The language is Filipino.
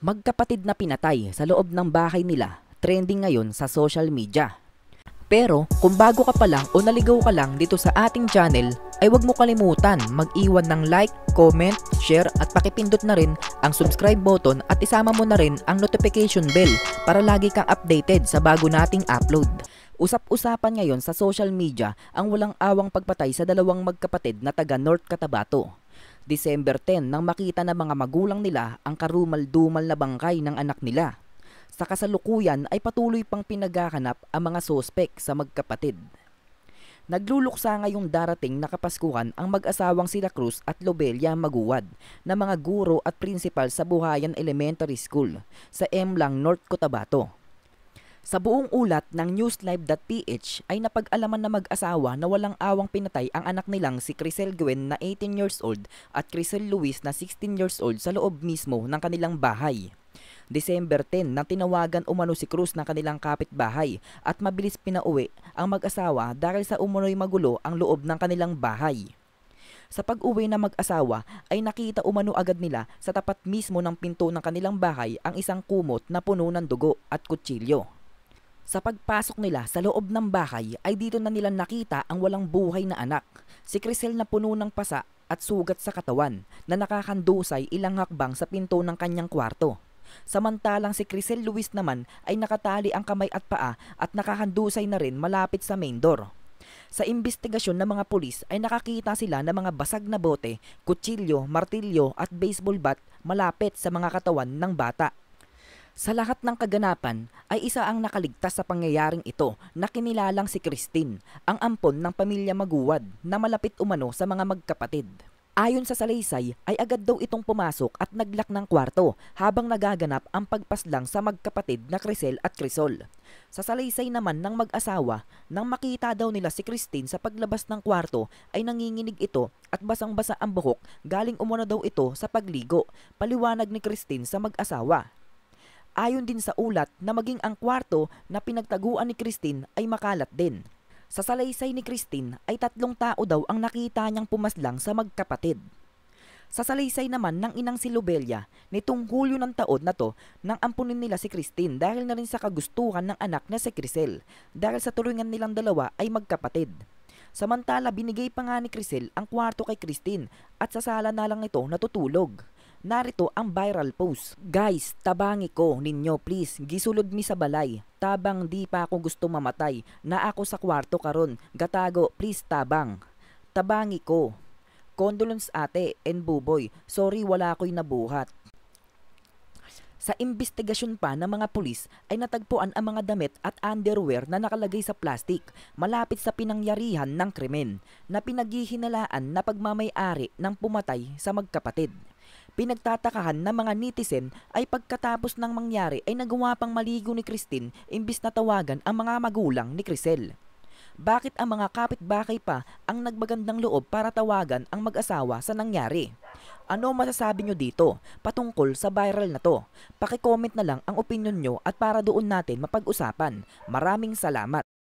magkapatid na pinatay sa loob ng bahay nila trending ngayon sa social media. Pero kung bago ka pa lang o naligaw ka lang dito sa ating channel ay huwag mo kalimutan mag-iwan ng like, comment, share at pakipindot na rin ang subscribe button at isama mo na rin ang notification bell para lagi kang updated sa bago nating upload. Usap-usapan ngayon sa social media ang walang awang pagpatay sa dalawang magkapatid na taga North Cotabato. December 10 nang makita ng mga magulang nila ang karumal-dumal na bangkay ng anak nila. Sa kasalukuyan ay patuloy pang pinagkakanap ang mga sospek sa magkapatid. Nagluluksa ngayong darating na Kapaskuhan ang mag-asawang sila Cruz at Lobelia Maguwad na mga guro at principal sa Buhayan Elementary School sa Emlang, North Cotabato sa buong ulat ng newslive.ph ay napag-alaman na mag-asawa na walang awang pinatay ang anak nilang si Crisel Gwen na 18 years old at Crisel Luis na 16 years old sa loob mismo ng kanilang bahay. December 10 nang tinawagan umano si Cruz ng kanilang kapitbahay at mabilis pinauwi ang mag-asawa dahil sa umunoy magulo ang loob ng kanilang bahay. Sa pag-uwi na mag-asawa ay nakita umano agad nila sa tapat mismo ng pinto ng kanilang bahay ang isang kumot na puno ng dugo at kutsilyo. Sa pagpasok nila sa loob ng bahay ay dito na nila nakita ang walang buhay na anak, si Crisel na puno ng pasa at sugat sa katawan na nakakandusay ilang hakbang sa pinto ng kanyang kwarto. Samantalang si Crisel Luis naman ay nakatali ang kamay at paa at nakahandusay na rin malapit sa main door. Sa imbestigasyon ng mga pulis ay nakakita sila ng mga basag na bote, kutsilyo, martilyo at baseball bat malapit sa mga katawan ng bata. Sa lahat ng kaganapan ay isa ang nakaligtas sa pangyayaring ito na kinilalang si Christine, ang ampon ng pamilya Maguwad na malapit umano sa mga magkapatid. Ayon sa salaysay ay agad daw itong pumasok at naglak ng kwarto habang nagaganap ang pagpaslang sa magkapatid na Crisel at Crisol. Sa salaysay naman ng mag-asawa, nang makita daw nila si Christine sa paglabas ng kwarto ay nanginginig ito at basang-basa ang buhok galing umuna daw ito sa pagligo, paliwanag ni Christine sa mag-asawa Ayon din sa ulat na maging ang kwarto na pinagtaguan ni Christine ay makalat din. Sa salaysay ni Christine ay tatlong tao daw ang nakita niyang pumaslang sa magkapatid. Sa salaysay naman ng inang si Lobelia, nitong Hulyo ng taon na to, nang ampunin nila si Christine dahil na rin sa kagustuhan ng anak na si Crisel, dahil sa tulungan nilang dalawa ay magkapatid. Samantala, binigay pa nga ni Crisel ang kwarto kay Christine at sa sala na lang ito natutulog narito ang viral post. Guys, tabangi ko ninyo please, gisulod mi sa balay. Tabang di pa ako gusto mamatay, na ako sa kwarto karon. Gatago, please tabang. Tabangi ko. Condolence ate and buboy, sorry wala ko'y nabuhat. Sa imbestigasyon pa ng mga pulis ay natagpuan ang mga damit at underwear na nakalagay sa plastik malapit sa pinangyarihan ng krimen na pinaghihinalaan na pagmamayari ng pumatay sa magkapatid. Pinagtatakahan ng mga netizen ay pagkatapos ng mangyari ay nagawa pang maligo ni Christine imbis na tawagan ang mga magulang ni Crisel. Bakit ang mga kapitbakay pa ang nagbagandang loob para tawagan ang mag-asawa sa nangyari? Ano masasabi nyo dito patungkol sa viral na to? Pakicomment na lang ang opinion nyo at para doon natin mapag-usapan. Maraming salamat!